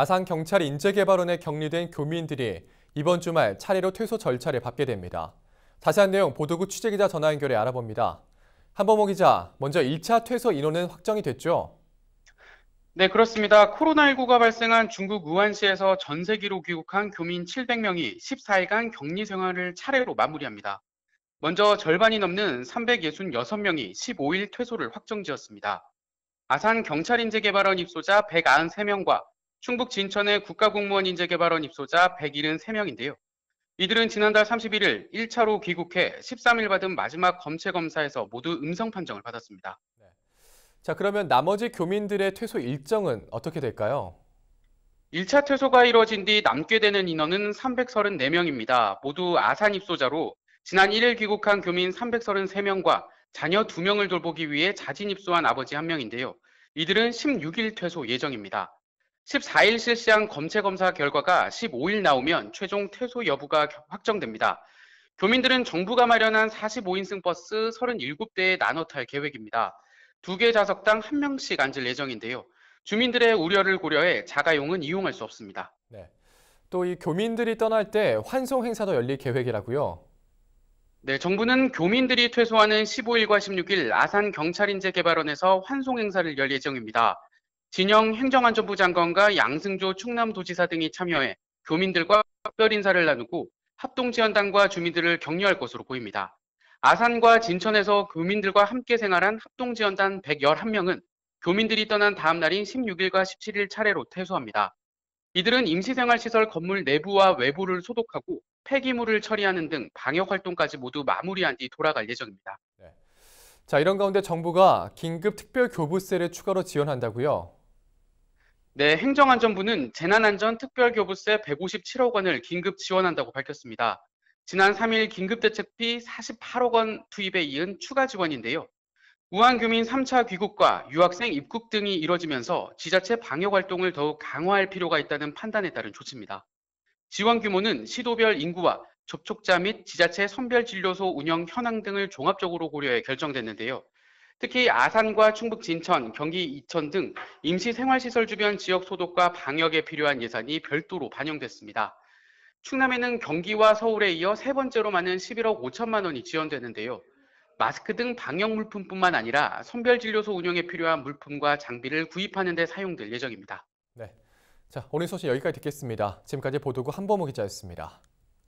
아산경찰인재개발원에 격리된 교민들이 이번 주말 차례로 퇴소 절차를 받게 됩니다. 자세한 내용 보도국 취재기자 전화 연결해 알아봅니다. 한범호 기자, 먼저 1차 퇴소 인원은 확정이 됐죠? 네, 그렇습니다. 코로나19가 발생한 중국 우한시에서 전세기로 귀국한 교민 700명이 14일간 격리 생활을 차례로 마무리합니다. 먼저 절반이 넘는 366명이 15일 퇴소를 확정지었습니다. 아산 경찰인재개발원 입소자 193명과 충북 진천의 국가공무원 인재개발원 입소자 173명인데요. 이들은 지난달 31일 1차로 귀국해 13일 받은 마지막 검체 검사에서 모두 음성 판정을 받았습니다. 네. 자, 그러면 나머지 교민들의 퇴소 일정은 어떻게 될까요? 1차 퇴소가 이뤄진 뒤 남게 되는 인원은 334명입니다. 모두 아산 입소자로 지난 1일 귀국한 교민 333명과 자녀 2명을 돌보기 위해 자진 입소한 아버지 1명인데요. 이들은 16일 퇴소 예정입니다. 14일 실시한 검체 검사 결과가 15일 나오면 최종 퇴소 여부가 확정됩니다. 교민들은 정부가 마련한 45인승 버스 37대에 나눠 탈 계획입니다. 두 개 좌석당 한 명씩 앉을 예정인데요. 주민들의 우려를 고려해 자가용은 이용할 수 없습니다. 네. 또 이 교민들이 떠날 때 환송 행사도 열릴 계획이라고요. 네, 정부는 교민들이 퇴소하는 15일과 16일 아산 경찰인재 개발원에서 환송 행사를 열 예정입니다. 진영 행정안전부 장관과 양승조 충남도지사 등이 참여해 교민들과 특별 인사를 나누고 합동지원단과 주민들을 격려할 것으로 보입니다. 아산과 진천에서 교민들과 함께 생활한 합동지원단 111명은 교민들이 떠난 다음 날인 16일과 17일 차례로 퇴소합니다. 이들은 임시생활시설 건물 내부와 외부를 소독하고 폐기물을 처리하는 등 방역활동까지 모두 마무리한 뒤 돌아갈 예정입니다. 네. 자, 이런 가운데 정부가 긴급 특별교부세를 추가로 지원한다고요? 네, 행정안전부는 재난안전특별교부세 157억 원을 긴급 지원한다고 밝혔습니다. 지난 3일 긴급대책비 48억 원 투입에 이은 추가 지원인데요. 우한교민 3차 귀국과 유학생 입국 등이 이뤄지면서 지자체 방역활동을 더욱 강화할 필요가 있다는 판단에 따른 조치입니다. 지원 규모는 시도별 인구와 접촉자 및 지자체 선별진료소 운영 현황 등을 종합적으로 고려해 결정됐는데요. 특히 아산과 충북 진천, 경기 이천 등 임시 생활시설 주변 지역 소독과 방역에 필요한 예산이 별도로 반영됐습니다. 충남에는 경기와 서울에 이어 세 번째로 많은 11억 5천만 원이 지원되는데요. 마스크 등 방역 물품뿐만 아니라 선별 진료소 운영에 필요한 물품과 장비를 구입하는 데 사용될 예정입니다. 네. 자, 오늘 소식 여기까지 듣겠습니다. 지금까지 보도국 한범호 기자였습니다.